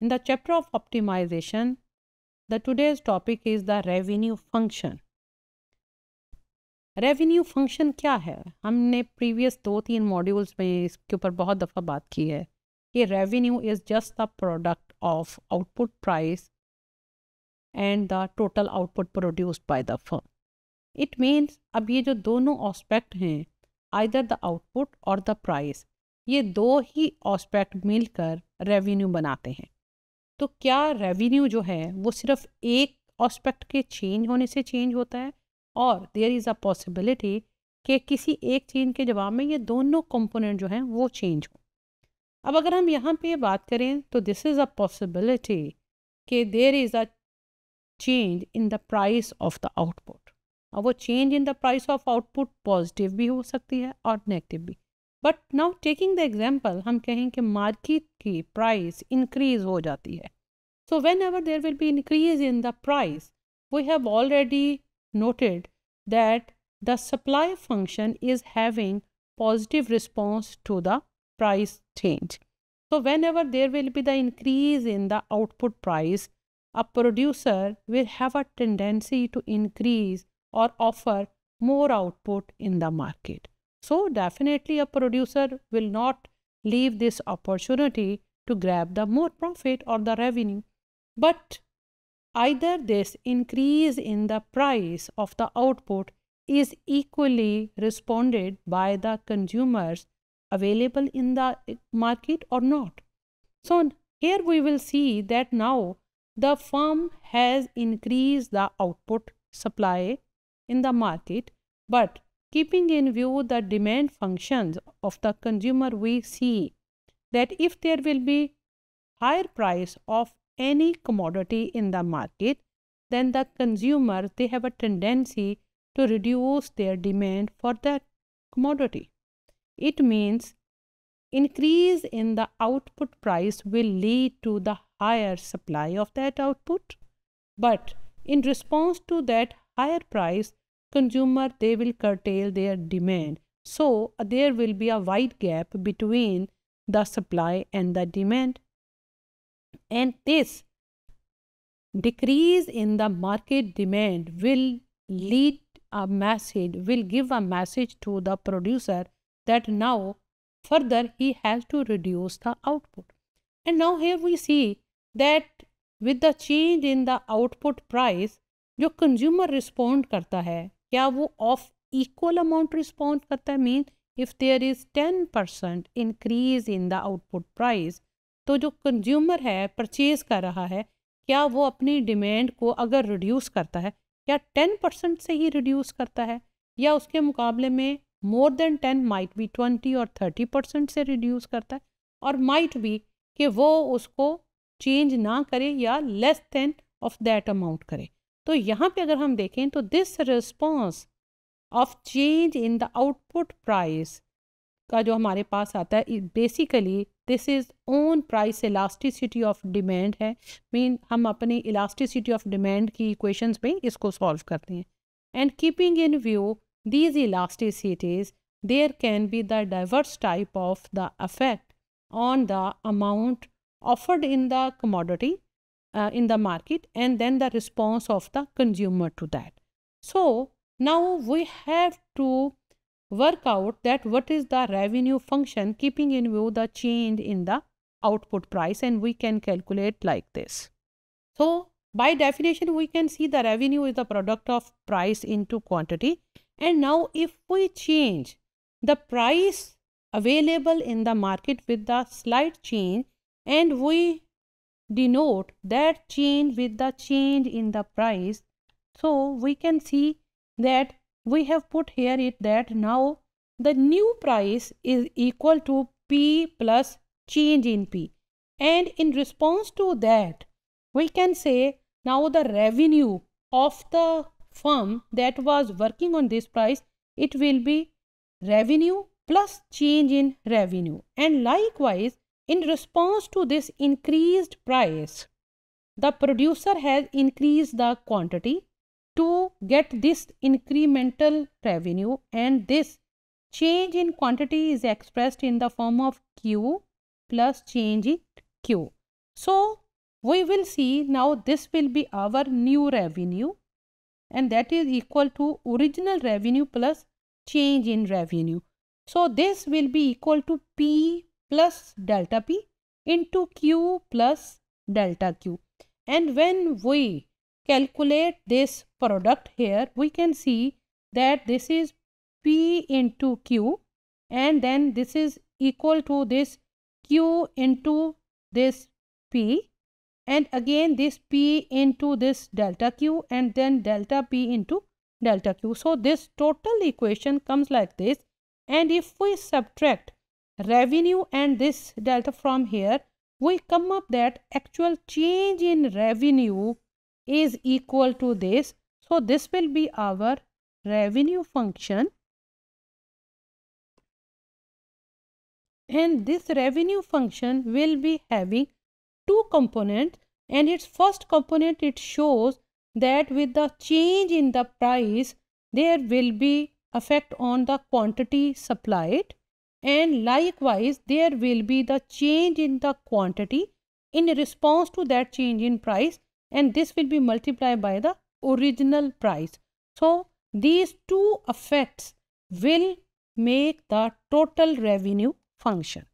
In the chapter of optimization, the today's topic is the revenue function. Revenue function क्या है हमने previous दो तीन मॉड्यूल्स में इसके ऊपर बहुत दफ़ा बात की है कि revenue is just the product of output price and the total output produced by the firm it means अब ये जो दोनों ऑस्पेक्ट हैं आइदर द आउटपुट और द प्राइस ये दो ही ऑस्पेक्ट मिलकर रेवेन्यू बनाते हैं तो क्या रेवेन्यू जो है वो सिर्फ एक ऑस्पेक्ट के चेंज होने से चेंज होता है और देयर इज़ अ पॉसिबिलिटी कि किसी एक चेंज के जवाब में ये दोनों कंपोनेंट जो हैं वो चेंज हो अब अगर हम यहाँ पे बात करें तो दिस इज़ अ पॉसिबिलिटी कि there is a change in the price of the output और वो change in the price of output positive भी हो सकती है और नेगेटिव भी but now taking the example हम कहें कि मार्केट की प्राइस इंक्रीज हो जाती है so whenever there will be increase in the price we have already noted that the supply function is having positive response to the price change so whenever there will be the increase in the output price a producer will have a tendency to increase और offer more output in the market So, definitely a producer will not leave this opportunity to grab the more profit or the revenue. But either this increase in the price of the output is equally responded by the consumers available in the market or not. So, here we will see that now the firm has increased the output supply in the market, but Keeping in view the demand functions of the consumer, we see that if there will be higher price of any commodity in the market, then the consumer, they have a tendency to reduce their demand for that commodity. It means increase in the output price will lead to the higher supply of that output. But in response to that higher price, consumer they will curtail their demand so there will be a wide gap between the supply and the demand and this decrease in the market demand will lead a message will give a message to the producer that now further he has to reduce the output and now here we see that with the change in the output price जो consumer respond करता है क्या वो of equal amount respond करता है mean if there is ten percent increase in the output price तो जो consumer है परचेज कर रहा है क्या वो अपनी डिमांड को अगर रिड्यूस करता है क्या टेन परसेंट से ही रिड्यूस करता है या उसके मुकाबले में मोर देन टेन माइट भी ट्वेंटी और थर्टी परसेंट से रिड्यूस करता है और माइट बी कि वो उसको चेंज ना करे या less than of that amount करे तो यहाँ पे अगर हम देखें तो this response of change in the output price का जो हमारे पास आता है basically this is own price elasticity of demand है मीन हम अपनी इलास्टिसिटी ऑफ डिमांड की इक्वेशंस में इसको सॉल्व करते हैं and keeping in view these elasticities there can be the diverse type of the affect on the amount offered in the commodity uh, in the market and then the response of the consumer to that. So now we have to work out that what is the revenue function keeping in view the change in the output price and we can calculate like this. So by definition we can see the revenue is the product of price into quantity and now if we change the price available in the market with the slight change and we denote that change with the change in the price so we can see that we have put here it that now the new price is equal to P plus change in P. And in response to that, we can say now the revenue of the firm that was working on this price, it will be revenue plus change in revenue. And likewise, in response to this increased price, the producer has increased the quantity to get this incremental revenue and this change in quantity is expressed in the form of Q plus change in Q. So, we will see now this will be our new revenue and that is equal to original revenue plus change in revenue. So, this will be equal to P plus delta p into q plus delta q. And when we calculate this product here, we can see that this is p into q and then this is equal to this q into this p and again this p into this delta q and then delta p into delta q. So, this total equation comes like this and if we subtract revenue and this delta from here we come up that actual change in revenue is equal to this so this will be our revenue function and this revenue function will be having two components and its first component it shows that with the change in the price there will be effect on the quantity supplied and likewise there will be the change in the quantity in response to that change in price and this will be multiplied by the original price. So, these two effects will make the total revenue function.